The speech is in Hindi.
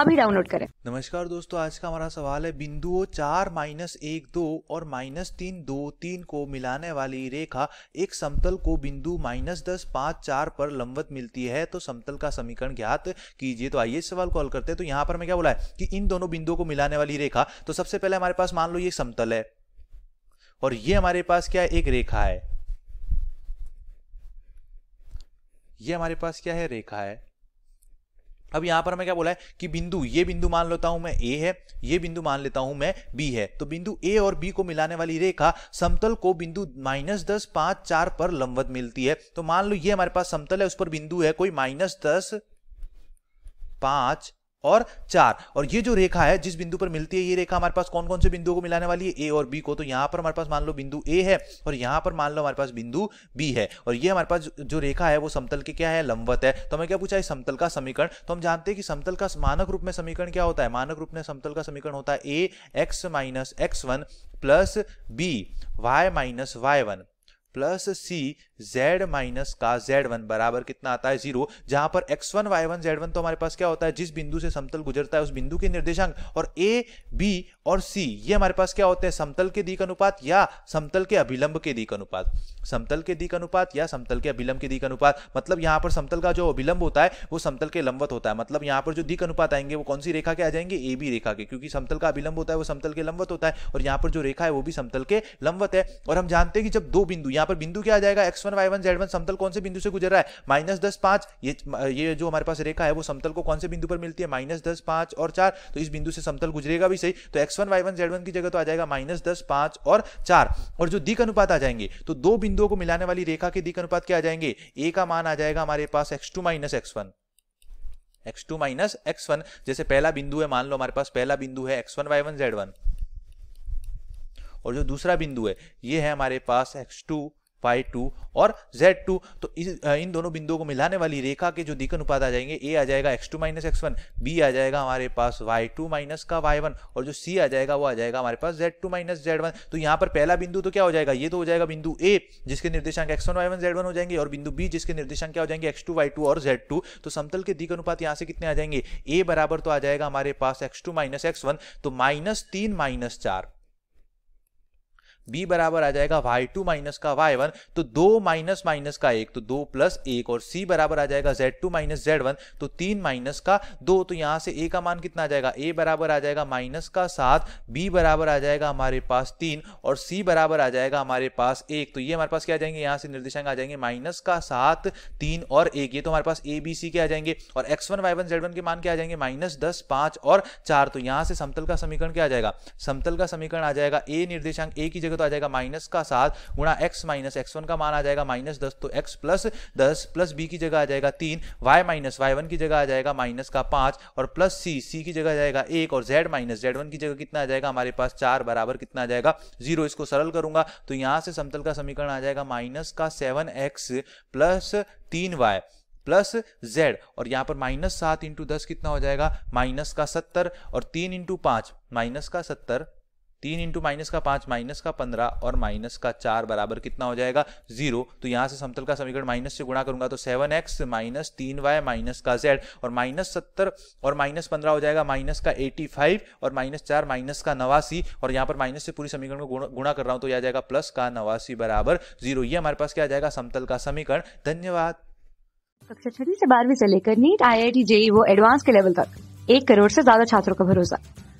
अभी डाउनलोड करें नमस्कार दोस्तों आज का हमारा सवाल है बिंदुओं चार माइनस एक दो और माइनस तीन दो तीन को मिलाने वाली रेखा एक समतल को बिंदु माइनस दस पाँच चार पर लंबवत मिलती है तो समतल का समीकरण ज्ञात कीजिए तो आइए इस सवाल को हल करते हैं तो यहाँ पर मैं क्या बोला है कि इन दोनों बिंदुओं को मिलाने वाली रेखा तो सबसे पहले हमारे पास मान लो ये समतल है और ये हमारे पास क्या है एक रेखा है ये हमारे पास क्या है रेखा है अब यहां पर हमें क्या बोला है कि बिंदु ये बिंदु मान लेता हूं मैं ए है ये बिंदु मान लेता हूं मैं बी है तो बिंदु ए और बी को मिलाने वाली रेखा समतल को बिंदु माइनस दस पांच चार पर लंबवत मिलती है तो मान लो ये हमारे पास समतल है उस पर बिंदु है कोई माइनस दस पांच और चार और ये जो रेखा है जिस बिंदु पर मिलती है ये रेखा हमारे पास कौन कौन से बिंदुओं को मिलाने वाली है ए और बी को तो यहाँ पर हमारे पास मान लो बिंदु ए है और यहां पर मान लो हमारे पास बिंदु बी है और ये हमारे पास जो रेखा है वो समतल के क्या है लंबवत है तो हमें क्या पूछा है समतल का समीकरण तो हम जानते हैं कि समतल का मानक रूप में समीकरण क्या होता है मानक रूप में समतल का समीकरण होता है A X minus X one plus B Y minus Y one plus C z minus का z1 बराबर कितना आता है जीरो जहां पर x1 y1 z1 तो हमारे पास क्या होता है जिस बिंदु से समतल गुजरता है उस बिंदु के निर्देशांक और a b और c ये हमारे पास क्या होते हैं समतल के दीक अनुपात या समतल के अभिलंब के दीक अनुपात समतल के दीक अनुपात या समतल के अभिलंब के दीक अनुपात मतलब यहां पर समतल का जो अभिलंब होता है वो समतल के लंबवत होता है मतलब यहां पर जो दीक अनुपात आएंगे वो कौन सी रेखा के आ जाएंगे ए बी रेखा के क्योंकि समतल का अभिलंब होता है वो समतल के लंबवत होता है और यहां पर जो रेखा है वो भी समतल के लंबवत है और हम जानते हैं कि जब दो बिंदु यहां पर बिंदु क्या आ जाएगा X one Y one Z one समतल कौन से बिंदु से गुजर रहा है माइनस दस पांच ये ये जो हमारे पास रेखा है वो समतल को कौन से बिंदु पर मिलती है माइनस दस पांच और चार तो इस बिंदु से समतल गुजरेगा भी सही तो X one Y one Z one की जगह तो आ जाएगा माइनस दस पांच और चार और जो दिक अनुपात आ जाएंगे तो दो बिंदुओं को मिलाने वाली रेखा के दिक अनुपात क्या आ जाएंगे ए का मान आ जाएगा हमारे पास X two minus X one X two minus X one जैसे पहला बिंदु है मान लो हमारे पास पहला बिंदु है X one Y one Z one और जो दूसरा बिंदु है ये है हमारे पास एक्स टू फाइव टू और जेड टू तो इस इन दोनों बिंदुओं को मिलाने वाली रेखा के जो दिकन अनुपात आ जाएंगे ए आ जाएगा X two minus X one B आ जाएगा हमारे पास वाई टू माइनस का वाई वन और जो सी आ जाएगा वो आ जाएगा हमारे पास Z two minus Z one तो यहाँ पर पहला बिंदु तो क्या हो जाएगा ये तो हो जाएगा बिंदु ए जिसके निर्देशांक X one Y one Z one हो जाएंगे और बिंदु बी जिसके निर्देशांक क्या हो जाएंगे एक्स टू वाई टू और जेड टू तो समतल के दिक अनुपात यहाँ से कितने आ जाएंगे ए बराबर तो आ जाएगा हमारे पास X two minus X one तो माइनस तीन माइनस चार b बराबर आ जाएगा वाई टू माइनस का वाई वन तो दो माइनस माइनस का एक तो दो प्लस एक और c बराबर आ जाएगा Z two minus Z one तो तीन माइनस का दो तो यहां से a का मान कितना आ जाएगा a बराबर आ जाएगा माइनस का सात b बराबर आ जाएगा हमारे पास तीन और c बराबर आ जाएगा हमारे पास एक तो ये हमारे पास क्या आ जाएंगे यहां से निर्देशांक आ जाएंगे माइनस का सात तीन और एक ये तो हमारे पास ए बी सी के आ जाएंगे और X one Y one Z one के मान क्या आ जाएंगे माइनस दस पांच और चार तो यहां से समतल का समीकरण क्या आ जाएगा समतल का समीकरण आ जाएगा ए निर्देशांक ए की जगह देखो तो आ जाएगा माइनस का सात गुणा एक्स माइनस एक्स वन का मान आ जाएगा माइनस दस तो एक्स प्लस दस प्लस बी की जगह आ जाएगा तीन वाई माइनस वाई वन की जगह आ जाएगा माइनस का पांच और प्लस सी सी की जगह आ जाएगा एक और जेड माइनस जेड वन की जगह कितना आ जाएगा हमारे पास चार बराबर कितना आ जाएगा जीरो इसको सरल करूंगा तो यहां से समतल का समीकरण आ जाएगा माइनस का सेवन एक्स प्लस तीन वाई प्लस जेड और यहां पर माइनस सात इंटू दस कितना हो जाएगा माइनस का सत्तर और तीन इंटू पांच माइनस का सत्तर तीन इंटू माइनस का पांच माइनस का पंद्रह और माइनस का चार बराबर कितना हो जाएगा जीरो तो यहां से समतल का समीकरण माइनस से गुणा करूंगा तो सेवन एक्स माइनस तीन वाई माइनस का जेड और माइनस सत्तर और माइनस पंद्रह हो जाएगा माइनस का एटी फाइव और माइनस चार माइनस का नवासी और यहां पर माइनस से पूरी समीकरण को गुणा कर रहा हूं तो यह आ जाएगा प्लस का नवासी बराबर जीरो ये हमारे पास क्या आ जाएगा समतल का समीकरण धन्यवाद कक्षा छठी से बारहवीं से लेकर NEET I I T JEE वो एडवांस के लेवल तक एक करोड़ से ज्यादा छात्रों का भरोसा